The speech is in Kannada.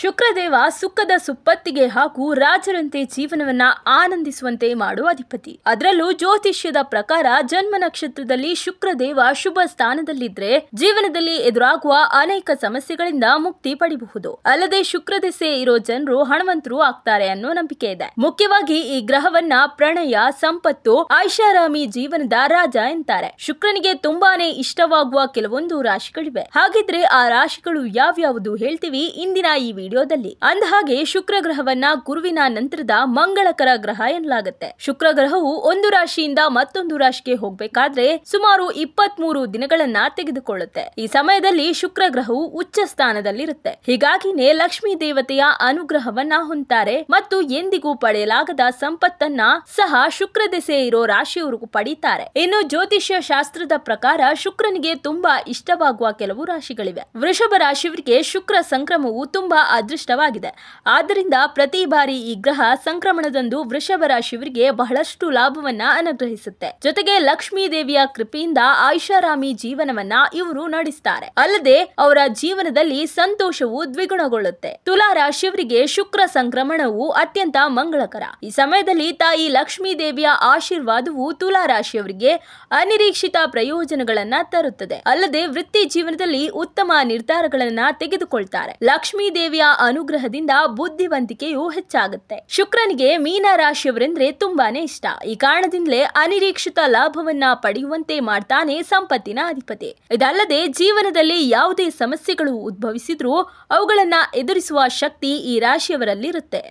ಶುಕ್ರದೇವ ಸುಖದ ಸುಪ್ಪತ್ತಿಗೆ ಹಾಗೂ ರಾಜರಂತೆ ಜೀವನವನ್ನ ಆನಂದಿಸುವಂತೆ ಮಾಡುವ ಅಧಿಪತಿ ಅದರಲ್ಲೂ ಜ್ಯೋತಿಷ್ಯದ ಪ್ರಕಾರ ಜನ್ಮ ನಕ್ಷತ್ರದಲ್ಲಿ ಶುಕ್ರದೇವ ಶುಭ ಸ್ಥಾನದಲ್ಲಿದ್ರೆ ಜೀವನದಲ್ಲಿ ಎದುರಾಗುವ ಅನೇಕ ಸಮಸ್ಯೆಗಳಿಂದ ಮುಕ್ತಿ ಪಡಿಬಹುದು ಅಲ್ಲದೆ ಶುಕ್ರದೆಸೆ ಇರೋ ಜನರು ಹಣವಂತರು ಆಗ್ತಾರೆ ಅನ್ನೋ ನಂಬಿಕೆ ಇದೆ ಮುಖ್ಯವಾಗಿ ಈ ಗ್ರಹವನ್ನ ಪ್ರಣಯ ಸಂಪತ್ತು ಐಷಾರಾಮಿ ಜೀವನದ ರಾಜ ಎಂತಾರೆ ಶುಕ್ರನಿಗೆ ತುಂಬಾನೇ ಇಷ್ಟವಾಗುವ ಕೆಲವೊಂದು ರಾಶಿಗಳಿವೆ ಹಾಗಿದ್ರೆ ಆ ರಾಶಿಗಳು ಯಾವ್ಯಾವುದು ಹೇಳ್ತೀವಿ ಇಂದಿನ ಈ ವಿಡಿಯೋದಲ್ಲಿ ಅಂದಹಾಗೆ ಶುಕ್ರ ಗ್ರಹವನ್ನ ಗುರುವಿನ ನಂತರದ ಮಂಗಳಕರ ಗ್ರಹ ಎನ್ನಲಾಗುತ್ತೆ ಶುಕ್ರ ಗ್ರಹವು ಒಂದು ರಾಶಿಯಿಂದ ಮತ್ತೊಂದು ರಾಶಿಗೆ ಹೋಗ್ಬೇಕಾದ್ರೆ ಸುಮಾರು ಇಪ್ಪತ್ತ್ ಮೂರು ದಿನಗಳನ್ನ ತೆಗೆದುಕೊಳ್ಳುತ್ತೆ ಈ ಸಮಯದಲ್ಲಿ ಶುಕ್ರ ಗ್ರಹವು ಉಚ್ಚ ಸ್ಥಾನದಲ್ಲಿರುತ್ತೆ ಹೀಗಾಗಿನೇ ಲಕ್ಷ್ಮೀ ದೇವತೆಯ ಅನುಗ್ರಹವನ್ನ ಹೊಂತಾರೆ ಮತ್ತು ಎಂದಿಗೂ ಪಡೆಯಲಾಗದ ಸಂಪತ್ತನ್ನ ಸಹ ಶುಕ್ರ ದೆಸೆ ಇರೋ ರಾಶಿಯವರು ಪಡೀತಾರೆ ಇನ್ನು ಜ್ಯೋತಿಷ್ಯ ಶಾಸ್ತ್ರದ ಪ್ರಕಾರ ಶುಕ್ರನಿಗೆ ತುಂಬಾ ಇಷ್ಟವಾಗುವ ಕೆಲವು ರಾಶಿಗಳಿವೆ ವೃಷಭ ರಾಶಿಯವರಿಗೆ ಶುಕ್ರ ಸಂಕ್ರಮವು ತುಂಬಾ ಅದೃಷ್ಟವಾಗಿದೆ ಆದ್ದರಿಂದ ಪ್ರತಿ ಬಾರಿ ಈ ಗ್ರಹ ಸಂಕ್ರಮಣದಂದು ವೃಷಭ ರಾಶಿಯವರಿಗೆ ಬಹಳಷ್ಟು ಲಾಭವನ್ನ ಅನುಗ್ರಹಿಸುತ್ತೆ ಜೊತೆಗೆ ಲಕ್ಷ್ಮೀ ದೇವಿಯ ಕೃಪೆಯಿಂದ ಆಯುಷಾರಾಮಿ ಜೀವನವನ್ನ ಇವರು ನಡೆಸ್ತಾರೆ ಅಲ್ಲದೆ ಅವರ ಜೀವನದಲ್ಲಿ ಸಂತೋಷವು ದ್ವಿಗುಣಗೊಳ್ಳುತ್ತೆ ತುಲಾ ರಾಶಿಯವರಿಗೆ ಶುಕ್ರ ಸಂಕ್ರಮಣವು ಅತ್ಯಂತ ಮಂಗಳಕರ ಈ ಸಮಯದಲ್ಲಿ ತಾಯಿ ಲಕ್ಷ್ಮೀ ದೇವಿಯ ಆಶೀರ್ವಾದವು ತುಲಾ ರಾಶಿಯವರಿಗೆ ಅನಿರೀಕ್ಷಿತ ಪ್ರಯೋಜನಗಳನ್ನ ತರುತ್ತದೆ ಅಲ್ಲದೆ ವೃತ್ತಿ ಜೀವನದಲ್ಲಿ ಉತ್ತಮ ನಿರ್ಧಾರಗಳನ್ನ ತೆಗೆದುಕೊಳ್ತಾರೆ ಲಕ್ಷ್ಮೀ ದೇವಿಯ ಅನುಗ್ರಹದಿಂದ ಬುದ್ಧಿವಂತಿಕೆಯು ಹೆಚ್ಚಾಗುತ್ತೆ ಶುಕ್ರನಿಗೆ ಮೀನ ರಾಶಿಯವರೆಂದ್ರೆ ತುಂಬಾನೇ ಇಷ್ಟ ಈ ಕಾರಣದಿಂದಲೇ ಅನಿರೀಕ್ಷಿತ ಲಾಭವನ್ನ ಪಡೆಯುವಂತೆ ಮಾಡ್ತಾನೆ ಸಂಪತ್ತಿನ ಅಧಿಪತಿ ಇದಲ್ಲದೆ ಜೀವನದಲ್ಲಿ ಯಾವುದೇ ಸಮಸ್ಯೆಗಳು ಉದ್ಭವಿಸಿದ್ರೂ ಅವುಗಳನ್ನ ಎದುರಿಸುವ ಶಕ್ತಿ ಈ ರಾಶಿಯವರಲ್ಲಿರುತ್ತೆ